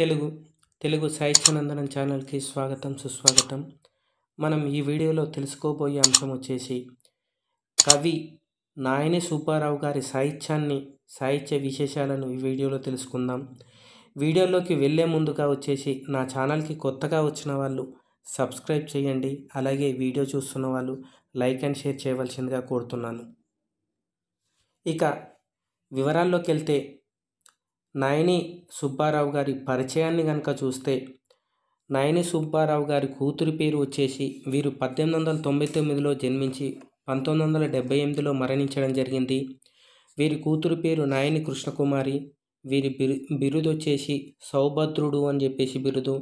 తెలుగు తెలుగు సాహిత్యనందనం ఛానల్కి స్వాగతం సుస్వాగతం మనం ఈ వీడియోలో తెలుసుకోబోయే అంశం వచ్చేసి కవి నాయని సూపారావు గారి సాహిత్యాన్ని సాహిత్య విశేషాలను ఈ వీడియోలో తెలుసుకుందాం వీడియోలోకి వెళ్ళే ముందుగా వచ్చేసి నా ఛానల్కి కొత్తగా వచ్చిన వాళ్ళు సబ్స్క్రైబ్ చేయండి అలాగే వీడియో చూస్తున్న వాళ్ళు లైక్ అండ్ షేర్ చేయవలసిందిగా కోరుతున్నాను ఇక వివరాల్లోకి వెళ్తే నాయని సుబ్బారావు గారి పరిచయాన్ని కనుక చూస్తే నాయని సుబ్బారావు గారి కూతురి పేరు వచ్చేసి వీరు పద్దెనిమిది వందల తొంభై తొమ్మిదిలో జన్మించి పంతొమ్మిది వందల డెబ్బై ఎనిమిదిలో మరణించడం జరిగింది వీరి కూతురు పేరు నాయని కృష్ణకుమారి వీరి బిరు బిరుదు వచ్చేసి సౌభద్రుడు అని చెప్పేసి బిరుదు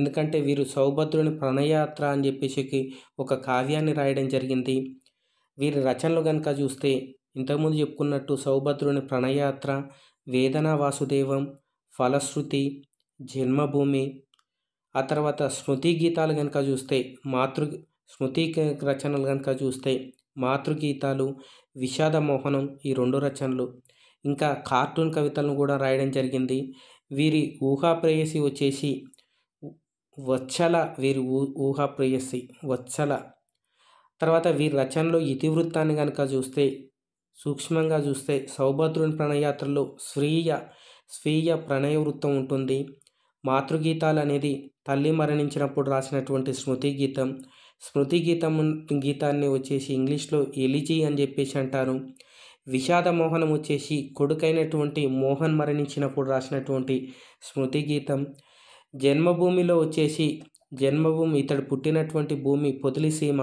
ఎందుకంటే వీరు సౌభద్రుని ప్రణయాత్ర అని చెప్పేసి ఒక కావ్యాన్ని రాయడం జరిగింది వీరి రచనలు కనుక చూస్తే ఇంతకుముందు చెప్పుకున్నట్టు సౌభద్రుని ప్రణయాత్ర వేదన వాసుదేవం ఫలశ్రుతి జన్మభూమి ఆ తర్వాత స్మృతి గీతాలు కనుక చూస్తే మాతృ స్మృతి రచనలు కనుక చూస్తే మాతృగీతాలు విషాద మోహనం ఈ రెండు రచనలు ఇంకా కార్టూన్ కవితలను కూడా రాయడం జరిగింది వీరి ఊహాప్రేయసి వచ్చేసి వచ్చల వీరి ఊ ఊహాప్రేయసి వచ్చల తర్వాత వీరి రచనలో ఇతివృత్తాన్ని కనుక చూస్తే సూక్ష్మంగా చూస్తే సౌభద్రుని ప్రణయాత్రలో స్వీయ స్వీయ ప్రణయ వృత్తం ఉంటుంది మాతృగీతాలు అనేది తల్లి మరణించినప్పుడు రాసినటువంటి స్మృతి గీతం స్మృతి గీతం గీతాన్ని వచ్చేసి ఇంగ్లీష్లో ఎలిజీ అని చెప్పేసి అంటారు విషాద మోహనం వచ్చేసి కొడుకైనటువంటి మోహన్ మరణించినప్పుడు రాసినటువంటి స్మృతి గీతం జన్మభూమిలో వచ్చేసి జన్మభూమి ఇతడు పుట్టినటువంటి భూమి పొదిలిసీమ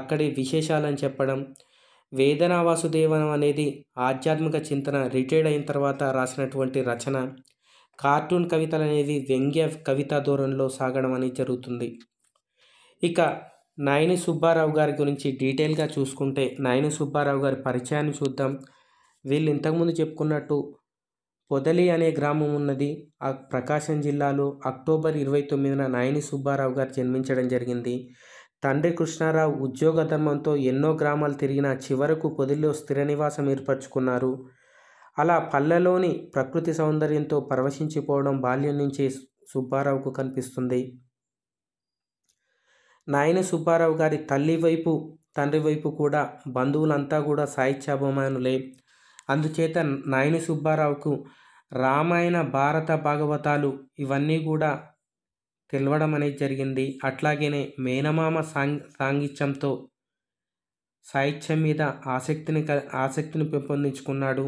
అక్కడి విశేషాలని చెప్పడం వేదన వాసుదేవనం అనేది ఆధ్యాత్మిక చింతన రిటైర్డ్ అయిన తర్వాత రాసినటువంటి రచన కార్టూన్ కవితలు అనేది వ్యంగ్య కవితా ధోరణిలో సాగడం అనేది జరుగుతుంది ఇక నాయని సుబ్బారావు గారి గురించి డీటెయిల్గా చూసుకుంటే నాయని సుబ్బారావు గారి పరిచయాన్ని చూద్దాం వీళ్ళు ఇంతకుముందు చెప్పుకున్నట్టు పొదలి అనే గ్రామం ఉన్నది ఆ ప్రకాశం జిల్లాలో అక్టోబర్ ఇరవై తొమ్మిదిన నాయని సుబ్బారావు గారు జన్మించడం జరిగింది తండ్రి కృష్ణారావు ఉద్యోగ ధర్మంతో ఎన్నో గ్రామాలు తిరిగిన చివరకు పొదిలో స్థిర నివాసం ఏర్పరచుకున్నారు అలా పల్లెలోని ప్రకృతి సౌందర్యంతో పరవశించిపోవడం బాల్యం నుంచి సుబ్బారావుకు కనిపిస్తుంది నాయన సుబ్బారావు గారి తల్లి వైపు తండ్రి వైపు కూడా బంధువులంతా కూడా సాహిత్యాభిమానులే అందుచేత నాయని సుబ్బారావుకు రామాయణ భారత భాగవతాలు ఇవన్నీ కూడా గెలవడం అనేది జరిగింది అట్లాగేనే మేనమామ సాంగ్ సాంగిత్యంతో సాహిత్యం మీద ఆసక్తిని ఆసక్తిని పెంపొందించుకున్నాడు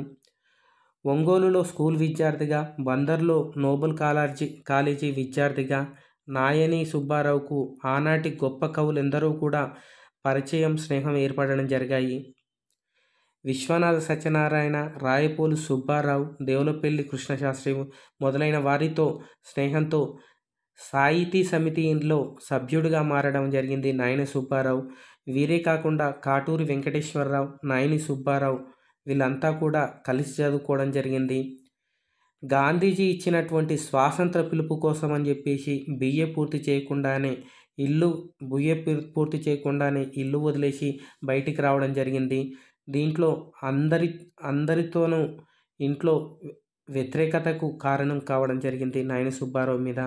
ఒంగోలులో స్కూల్ విద్యార్థిగా బందర్లో నోబెల్ కాలర్జీ కాలేజీ విద్యార్థిగా నాయని సుబ్బారావుకు ఆనాటి గొప్ప కవులు ఎందరో కూడా పరిచయం స్నేహం ఏర్పడడం జరిగాయి విశ్వనాథ సత్యనారాయణ రాయపోలు సుబ్బారావు దేవులపల్లి కృష్ణశాస్త్రి మొదలైన వారితో స్నేహంతో సాహితీ సమితి ఇందులో సభ్యుడిగా మారడం జరిగింది నాయని సుబ్బారావు వీరే కాకుండా కాటూరి వెంకటేశ్వరరావు నాయని సుబ్బారావు వీళ్ళంతా కూడా కలిసి చదువుకోవడం జరిగింది గాంధీజీ ఇచ్చినటువంటి స్వాతంత్ర పిలుపు కోసం అని చెప్పేసి బియ్య పూర్తి చేయకుండానే ఇల్లు బియ్య పూర్తి చేయకుండానే ఇల్లు వదిలేసి బయటికి రావడం జరిగింది దీంట్లో అందరి అందరితోనూ ఇంట్లో వ్యతిరేకతకు కారణం కావడం జరిగింది నాయన సుబ్బారావు మీద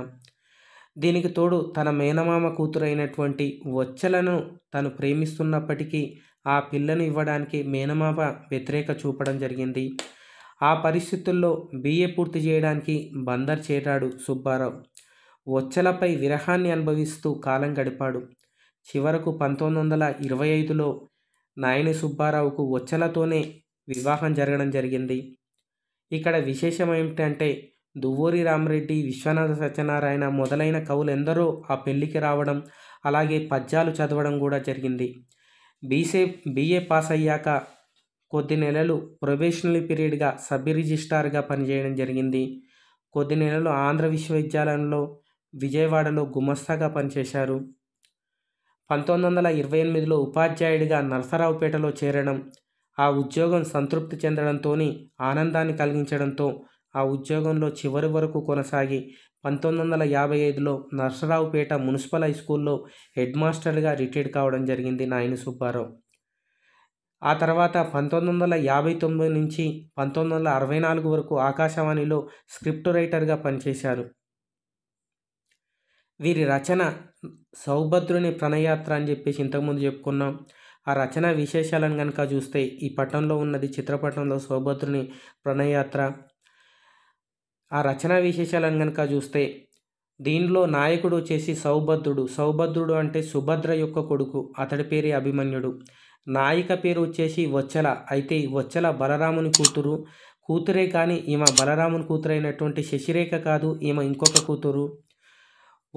దీనికి తోడు తన మేనమామ కూతురైనటువంటి వచ్చలను తను ప్రేమిస్తున్నప్పటికీ ఆ పిల్లను ఇవ్వడానికి మేనమామ వ్యతిరేక చూపడం జరిగింది ఆ పరిస్థితుల్లో బీఏ పూర్తి చేయడానికి బందర్ చేరాడు సుబ్బారావు వచ్చలపై విరహాన్ని అనుభవిస్తూ కాలం గడిపాడు చివరకు పంతొమ్మిది వందల ఇరవై ఐదులో నాయని సుబ్బారావుకు వచ్చలతోనే వివాహం జరగడం జరిగింది ఇక్కడ విశేషం ఏమిటంటే దువ్వూరి రామరెడ్డి విశ్వనాథ సత్యనారాయణ మొదలైన కవులు ఎందరో ఆ పెళ్లికి రావడం అలాగే పద్యాలు చదవడం కూడా జరిగింది బీసే బీఏ పాస్ అయ్యాక కొద్ది నెలలు ప్రొబేషనరీ పీరియడ్గా సబ్ రిజిస్ట్రార్గా పనిచేయడం జరిగింది కొద్ది నెలలు ఆంధ్ర విశ్వవిద్యాలయంలో విజయవాడలో గుమస్తాగా పనిచేశారు పంతొమ్మిది వందల ఇరవై ఎనిమిదిలో ఉపాధ్యాయుడిగా నరసరావుపేటలో చేరడం ఆ ఉద్యోగం సంతృప్తి చెందడంతో ఆనందాన్ని కలిగించడంతో ఆ ఉద్యోగంలో చివరి వరకు కొనసాగి పంతొమ్మిది వందల యాభై ఐదులో నర్సరావుపేట మున్సిపల్ హై స్కూల్లో హెడ్ మాస్టర్గా రిటైర్డ్ కావడం జరిగింది నాయని సుబ్బారావు ఆ తర్వాత పంతొమ్మిది వందల యాభై తొమ్మిది నుంచి పంతొమ్మిది వందల అరవై నాలుగు వరకు ఆకాశవాణిలో స్క్రిప్ట్ రైటర్గా పనిచేశారు వీరి రచన సౌభద్రుని ప్రణయాత్ర అని చెప్పేసి ఇంతకుముందు చెప్పుకున్నాం ఆ రచన విశేషాలను కనుక చూస్తే ఈ పట్టణంలో ఉన్నది చిత్రపటంలో సౌభద్రుని ప్రణయాత్ర ఆ రచనా విశేషాలను కనుక చూస్తే దీనిలో నాయకుడు వచ్చేసి సౌభద్రుడు సౌభద్రుడు అంటే సుభద్ర యొక్క కొడుకు అతడి పేరే అభిమన్యుడు నాయిక పేరు వచ్చేసి వచ్చల అయితే వచ్చల బలరాముని కూతురు కూతురే కానీ ఈమె బలరాముని కూతురు అయినటువంటి శశిరేఖ కాదు ఈమె ఇంకొక కూతురు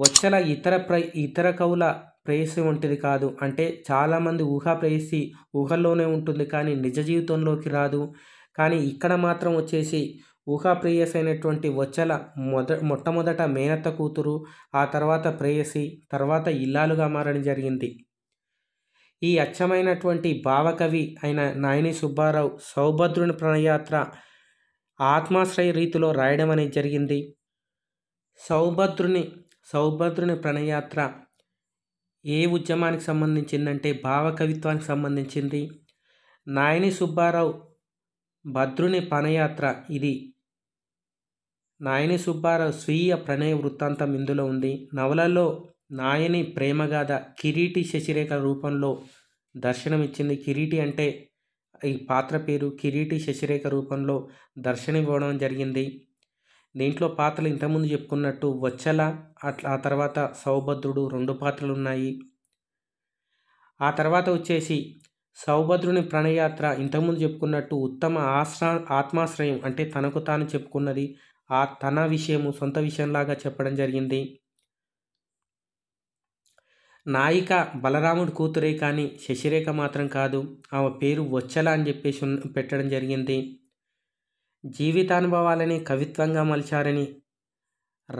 వచ్చల ఇతర ప్ర ఇతర కవుల ప్రేయసి వంటిది కాదు అంటే చాలామంది ఊహా ప్రేయసి ఊహల్లోనే ఉంటుంది కానీ నిజ జీవితంలోకి రాదు కానీ ఇక్కడ మాత్రం వచ్చేసి అయినటువంటి వచ్చల మొద మొట్టమొదట మేనత్త కూతురు ఆ తర్వాత ప్రేయసి తర్వాత ఇల్లాలుగా మారడం జరిగింది ఈ అచ్చమైనటువంటి భావకవి అయిన నాయని సుబ్బారావు సౌభద్రుని ప్రణయాత్ర ఆత్మాశ్రయ రీతిలో రాయడం అనేది జరిగింది సౌభద్రుని సౌభద్రుని ప్రణయాత్ర ఏ ఉద్యమానికి సంబంధించిందంటే భావకవిత్వానికి సంబంధించింది నాయని సుబ్బారావు భద్రుని పనయాత్ర ఇది నాయని సుబ్బారావు స్వీయ ప్రణయ వృత్తాంతం ఇందులో ఉంది నవలలో నాయని ప్రేమగాథ కిరీటి శశిరేఖ రూపంలో దర్శనమిచ్చింది కిరీటి అంటే ఈ పాత్ర పేరు కిరీటి శశిరేఖ రూపంలో దర్శనమివ్వడం జరిగింది దీంట్లో పాత్రలు ఇంతకుముందు చెప్పుకున్నట్టు వచ్చల ఆ తర్వాత సౌభద్రుడు రెండు పాత్రలు ఉన్నాయి ఆ తర్వాత వచ్చేసి సౌభద్రుని ప్రణయాత్ర ఇంతకుముందు చెప్పుకున్నట్టు ఉత్తమ ఆశ్రా ఆత్మాశ్రయం అంటే తనకు తాను చెప్పుకున్నది ఆ తన విషయము సొంత విషయంలాగా చెప్పడం జరిగింది నాయిక బలరాముడు కూతురే కానీ శశిరేఖ మాత్రం కాదు ఆమె పేరు వచ్చల అని చెప్పేసి పెట్టడం జరిగింది జీవితానుభవాలని కవిత్వంగా మలిచారని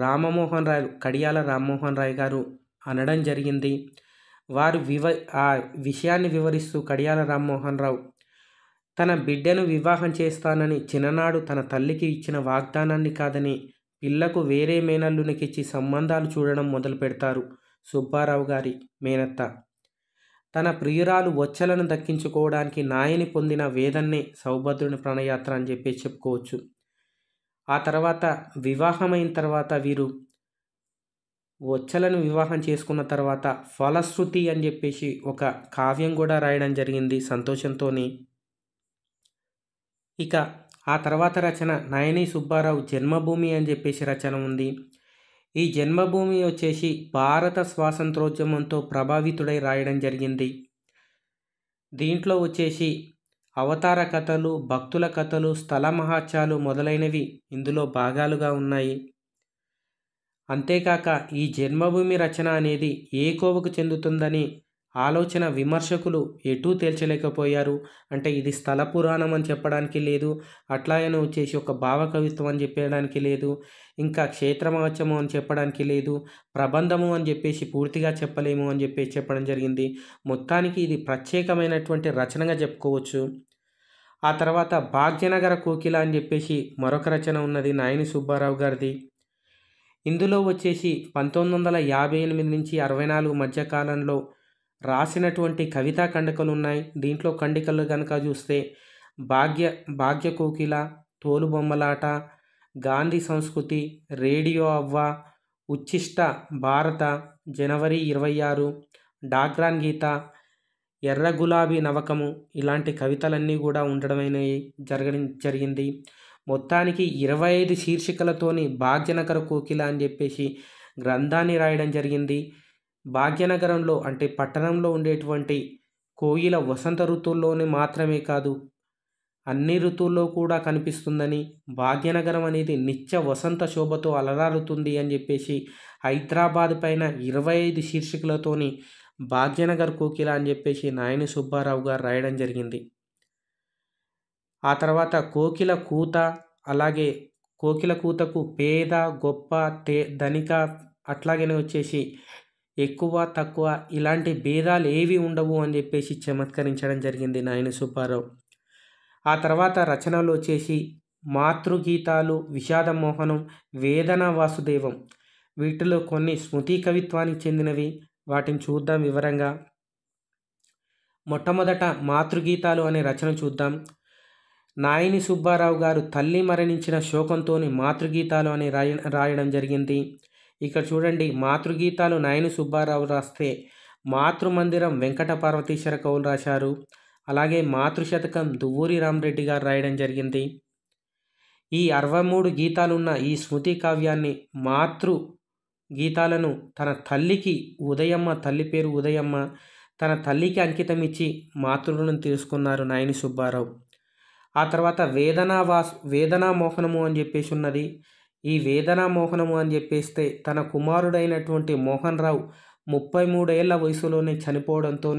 రామమోహన్ రాయ్ కడియాల రామ్మోహన్ రాయ్ గారు అనడం జరిగింది వారు వివ ఆ విషయాన్ని వివరిస్తూ కడియాల రామ్మోహన్ రావు తన బిడ్డను వివాహం చేస్తానని చిన్ననాడు తన తల్లికి ఇచ్చిన వాగ్దానాన్ని కాదని పిల్లకు వేరే మేనల్లునికిచ్చి సంబంధాలు చూడడం మొదలు పెడతారు సుబ్బారావు గారి మేనత్త తన ప్రియురాలు వచ్చలను దక్కించుకోవడానికి నాయని పొందిన వేదన్నే సౌభద్రుని ప్రణయాత్ర అని చెప్పి చెప్పుకోవచ్చు ఆ తర్వాత వివాహమైన తర్వాత వీరు వచ్చలను వివాహం చేసుకున్న తర్వాత ఫలశ్రుతి అని చెప్పేసి ఒక కావ్యం కూడా రాయడం జరిగింది సంతోషంతోనే ఇక ఆ తర్వాత రచన నాయని సుబ్బారావు జన్మభూమి అని చెప్పేసి రచన ఉంది ఈ జన్మభూమి వచ్చేసి భారత స్వాతంత్రోద్యమంతో ప్రభావితుడై రాయడం జరిగింది దీంట్లో వచ్చేసి అవతార కథలు భక్తుల కథలు స్థల మహాత్యాలు మొదలైనవి ఇందులో భాగాలుగా ఉన్నాయి అంతేకాక ఈ జన్మభూమి రచన అనేది ఏ కోవకు చెందుతుందని ఆలోచన విమర్శకులు ఎటూ తేల్చలేకపోయారు అంటే ఇది స్థల పురాణం అని చెప్పడానికి లేదు అట్లాయన వచ్చేసి ఒక భావకవిత్వం అని చెప్పడానికి లేదు ఇంకా క్షేత్రమహత్యము అని చెప్పడానికి లేదు ప్రబంధము అని చెప్పేసి పూర్తిగా చెప్పలేము అని చెప్పేసి చెప్పడం జరిగింది మొత్తానికి ఇది ప్రత్యేకమైనటువంటి రచనగా చెప్పుకోవచ్చు ఆ తర్వాత భాగ్యనగర కోకిల అని చెప్పేసి మరొక రచన ఉన్నది నాయని సుబ్బారావు గారిది ఇందులో వచ్చేసి పంతొమ్మిది వందల యాభై ఎనిమిది నుంచి అరవై నాలుగు మధ్యకాలంలో రాసినటువంటి కవితా కండికలు ఉన్నాయి దీంట్లో కండికలు కనుక చూస్తే భాగ్య భాగ్య కోకిల తోలుబొమ్మలాట గాంధీ సంస్కృతి రేడియో అవ్వ ఉచ్చిష్ట భారత జనవరి ఇరవై ఆరు డాక్రాన్ గీత ఎర్ర గులాబీ నవకము ఇలాంటి కవితలన్నీ కూడా ఉండడమైనవి జరగడం జరిగింది మొత్తానికి ఇరవై ఐదు శీర్షికలతోని భాగ్యనగర కోకిల అని చెప్పేసి గ్రంథాన్ని రాయడం జరిగింది భాగ్యనగరంలో అంటే పట్టణంలో ఉండేటువంటి కోయిల వసంత ఋతువుల్లోనే మాత్రమే కాదు అన్ని ఋతువుల్లో కూడా కనిపిస్తుందని భాగ్యనగరం అనేది నిత్య వసంత శోభతో అలరారుతుంది అని చెప్పేసి హైదరాబాద్ పైన ఇరవై ఐదు శీర్షికలతోని భాగ్యనగర్ కోకిల అని చెప్పేసి నాయని సుబ్బారావు గారు రాయడం జరిగింది ఆ తర్వాత కోకిల కూత అలాగే కోకిల కూతకు పేద గొప్ప తే ధనిక అట్లాగనే వచ్చేసి ఎక్కువ తక్కువ ఇలాంటి భేదాలు ఏవి ఉండవు అని చెప్పేసి చమత్కరించడం జరిగింది నాయన సుబ్బారావు ఆ తర్వాత రచనలు వచ్చేసి మాతృగీతాలు విషాదమోహనం వేదన వాసుదేవం వీటిలో కొన్ని స్మృతి కవిత్వానికి చెందినవి వాటిని చూద్దాం వివరంగా మొట్టమొదట మాతృగీతాలు అనే రచన చూద్దాం నాయని సుబ్బారావు గారు తల్లి మరణించిన శోకంతోని మాతృగీతాలు అని రాయ రాయడం జరిగింది ఇక్కడ చూడండి మాతృగీతాలు నాయని సుబ్బారావు రాస్తే మాతృమందిరం వెంకట పార్వతీశ్వర కవులు రాశారు అలాగే మాతృశతకం దువ్వూరి రామరెడ్డి గారు రాయడం జరిగింది ఈ అరవై మూడు గీతాలున్న ఈ స్మృతి కావ్యాన్ని మాతృ గీతాలను తన తల్లికి ఉదయమ్మ తల్లి పేరు ఉదయమ్మ తన తల్లికి అంకితం ఇచ్చి మాతృలను తీసుకున్నారు నాయని సుబ్బారావు ఆ తర్వాత వేదనా వాస్ వేదనా మోహనము అని చెప్పేసి ఉన్నది ఈ వేదనా మోహనము అని చెప్పేస్తే తన కుమారుడైనటువంటి మోహన్ రావు ముప్పై మూడేళ్ల వయసులోనే చనిపోవడంతో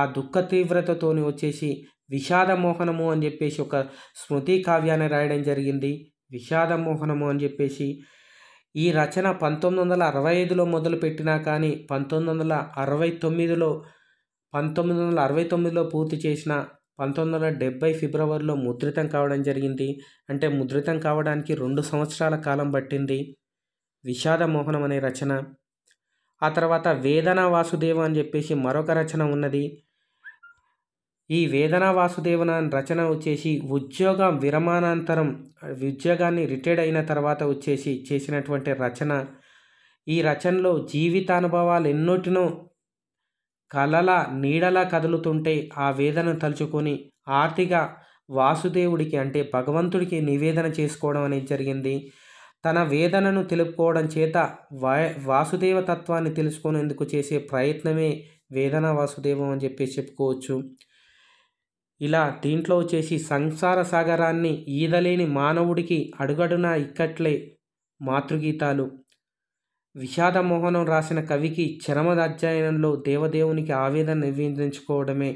ఆ దుఃఖ తీవ్రతతో వచ్చేసి విషాద మోహనము అని చెప్పేసి ఒక స్మృతి కావ్యాన్ని రాయడం జరిగింది విషాద మోహనము అని చెప్పేసి ఈ రచన పంతొమ్మిది వందల అరవై ఐదులో మొదలుపెట్టినా కానీ పంతొమ్మిది వందల అరవై తొమ్మిదిలో పంతొమ్మిది వందల అరవై తొమ్మిదిలో పూర్తి చేసిన పంతొమ్మిది వందల డెబ్భై ఫిబ్రవరిలో ముద్రితం కావడం జరిగింది అంటే ముద్రితం కావడానికి రెండు సంవత్సరాల కాలం పట్టింది విషాద మోహనం అనే రచన ఆ తర్వాత వేదన వాసుదేవ అని చెప్పేసి మరొక రచన ఉన్నది ఈ వేదన వాసుదేవన రచన వచ్చేసి ఉద్యోగ విరమానాంతరం ఉద్యోగాన్ని రిటైర్డ్ అయిన తర్వాత వచ్చేసి చేసినటువంటి రచన ఈ రచనలో జీవితానుభవాలు ఎన్నోటినో కలల నీడలా కదులుతుంటే ఆ వేదన తలుచుకొని ఆర్తిగా వాసుదేవుడికి అంటే భగవంతుడికి నివేదన చేసుకోవడం అనేది జరిగింది తన వేదనను తెలుపుకోవడం చేత వాసుదేవ తత్వాన్ని తెలుసుకునేందుకు చేసే ప్రయత్నమే వేదన వాసుదేవం అని చెప్పేసి చెప్పుకోవచ్చు ఇలా దీంట్లో వచ్చేసి సంసార సాగరాన్ని ఈదలేని మానవుడికి అడుగడునా ఇక్కట్లే మాతృగీతాలు విషాదమోహనం రాసిన కవికి చరమద అధ్యయనంలో దేవదేవునికి ఆవేదన నివేదించుకోవడమే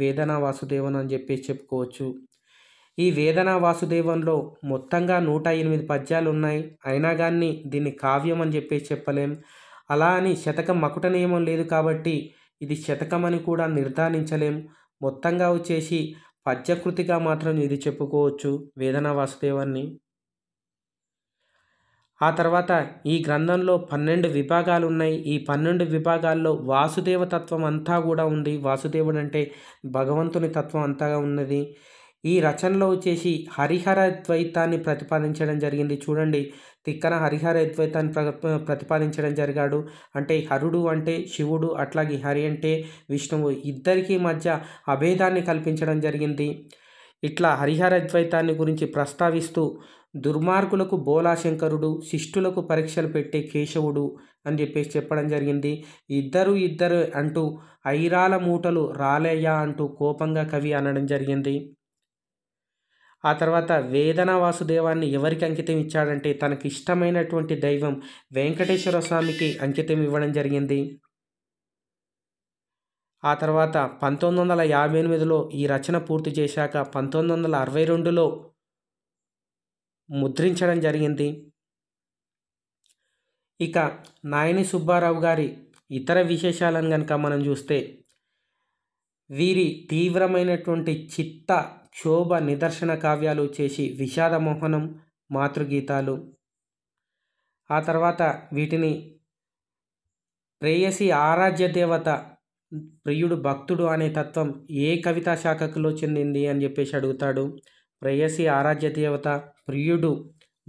వేదన వాసుదేవన్ అని చెప్పేసి చెప్పుకోవచ్చు ఈ వేదన వాసుదేవంలో మొత్తంగా నూట ఎనిమిది పద్యాలు ఉన్నాయి అయినా కానీ దీన్ని కావ్యం అని చెప్పేసి చెప్పలేం అలా అని శతకం మకుట నియమం లేదు కాబట్టి ఇది శతకం అని కూడా నిర్ధారించలేం మొత్తంగా వచ్చేసి పద్యకృతిగా మాత్రం ఇది చెప్పుకోవచ్చు వేదన వాసుదేవాన్ని ఆ తర్వాత ఈ గ్రంథంలో పన్నెండు విభాగాలు ఉన్నాయి ఈ పన్నెండు విభాగాల్లో వాసుదేవ తత్వం అంతా కూడా ఉంది వాసుదేవుడు అంటే భగవంతుని తత్వం అంతాగా ఉన్నది ఈ రచనలో వచ్చేసి హరిహర ద్వైతాన్ని ప్రతిపాదించడం జరిగింది చూడండి తిక్కన హరిహర ద్వైతాన్ని ప్ర ప్రతిపాదించడం జరిగాడు అంటే హరుడు అంటే శివుడు అట్లాగే హరి అంటే విష్ణువు ఇద్దరికీ మధ్య అభేదాన్ని కల్పించడం జరిగింది ఇట్లా హరిహరద్వైతాన్ని గురించి ప్రస్తావిస్తూ దుర్మార్గులకు బోలాశంకరుడు శిష్టులకు పరీక్షలు పెట్టే కేశవుడు అని చెప్పేసి చెప్పడం జరిగింది ఇద్దరు ఇద్దరు అంటూ ఐరాల మూటలు రాలేయా అంటూ కోపంగా కవి అనడం జరిగింది ఆ తర్వాత వేదన వాసుదేవాన్ని ఎవరికి అంకితం ఇచ్చాడంటే తనకి ఇష్టమైనటువంటి దైవం వెంకటేశ్వర స్వామికి అంకితం ఇవ్వడం జరిగింది ఆ తర్వాత పంతొమ్మిది వందల యాభై ఎనిమిదిలో ఈ రచన పూర్తి చేశాక పంతొమ్మిది వందల అరవై రెండులో ముద్రించడం జరిగింది ఇక నాయని సుబ్బారావు గారి ఇతర విశేషాలను కనుక మనం చూస్తే వీరి తీవ్రమైనటువంటి చిత్త క్షోభ నిదర్శన కావ్యాలు చేసి విషాదమోహనం మాతృగీతాలు ఆ తర్వాత వీటిని ప్రేయసి ఆరాధ్య దేవత ప్రియుడు భక్తుడు అనే తత్వం ఏ కవితా శాఖకులో చెందింది అని చెప్పేసి అడుగుతాడు ప్రేయసి ఆరాధ్య దేవత ప్రియుడు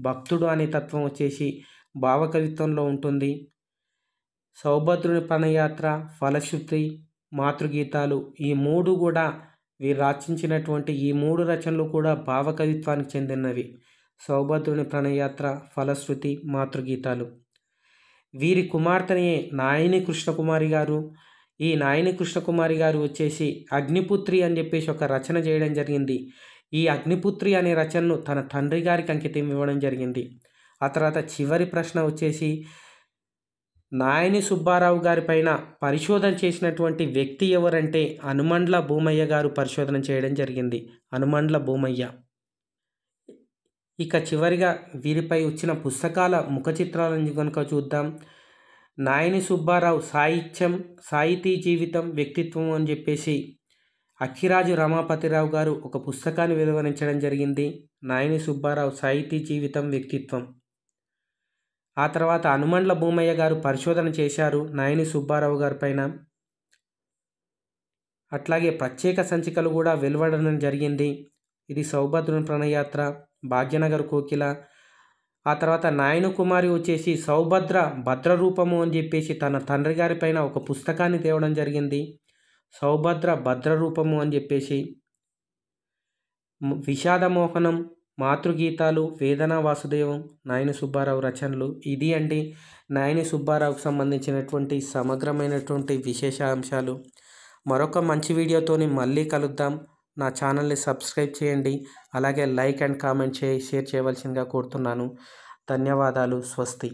భక్తుడు అనే తత్వం వచ్చేసి భావకవిత్వంలో ఉంటుంది సౌభద్రుని ప్రణయాత్ర ఫలశ్రుతి మాతృగీతాలు ఈ మూడు కూడా వీరు రచించినటువంటి ఈ మూడు రచనలు కూడా భావకవిత్వానికి చెందినవి సౌభద్రుని ప్రణయాత్ర ఫలశ్రుతి మాతృగీతాలు వీరి కుమార్తెనే నాయని కృష్ణకుమారి గారు ఈ నాయని కృష్ణకుమారి గారు వచ్చేసి అగ్నిపుత్రి అని చెప్పేసి ఒక రచన చేయడం జరిగింది ఈ అగ్నిపుత్రి అనే రచనను తన తండ్రి గారికి అంకితం ఇవ్వడం జరిగింది ఆ తర్వాత చివరి ప్రశ్న వచ్చేసి నాయని సుబ్బారావు గారి పైన పరిశోధన చేసినటువంటి వ్యక్తి ఎవరంటే హనుమండ్ల భూమయ్య గారు పరిశోధన చేయడం జరిగింది హనుమండ్ల భూమయ్య ఇక చివరిగా వీరిపై వచ్చిన పుస్తకాల ముఖ చిత్రాలను కనుక చూద్దాం నాయని సుబ్బారావు సాహిత్యం సాహితీ జీవితం వ్యక్తిత్వం అని చెప్పేసి అఖిరాజు రమాపతిరావు గారు ఒక పుస్తకాన్ని వెలువరించడం జరిగింది నాయని సుబ్బారావు సాహితీ జీవితం వ్యక్తిత్వం ఆ తర్వాత అనుమండ్ల భూమయ్య గారు పరిశోధన చేశారు నాయని సుబ్బారావు గారి పైన అట్లాగే ప్రత్యేక సంచికలు కూడా వెలువడడం జరిగింది ఇది సౌభద్రుని ప్రణయాత్ర భాగ్యనగర్ కోకిల ఆ తర్వాత నాయన కుమారి వచ్చేసి సౌభద్ర భద్రరూపము అని చెప్పేసి తన తండ్రి గారి పైన ఒక పుస్తకాన్ని తేవడం జరిగింది సౌభద్ర భద్రరూపము అని చెప్పేసి విషాదమోహనం మాతృగీతాలు వేదన వాసుదేవం నాయని సుబ్బారావు రచనలు ఇది అండి నాయని సుబ్బారావుకు సంబంధించినటువంటి సమగ్రమైనటువంటి విశేషాంశాలు మరొక మంచి వీడియోతోని మళ్ళీ కలుద్దాం నా ఛానల్ని సబ్స్క్రైబ్ చేయండి అలాగే లైక్ అండ్ కామెంట్ చేయి షేర్ చేయవలసిందిగా కోరుతున్నాను ధన్యవాదాలు స్వస్తి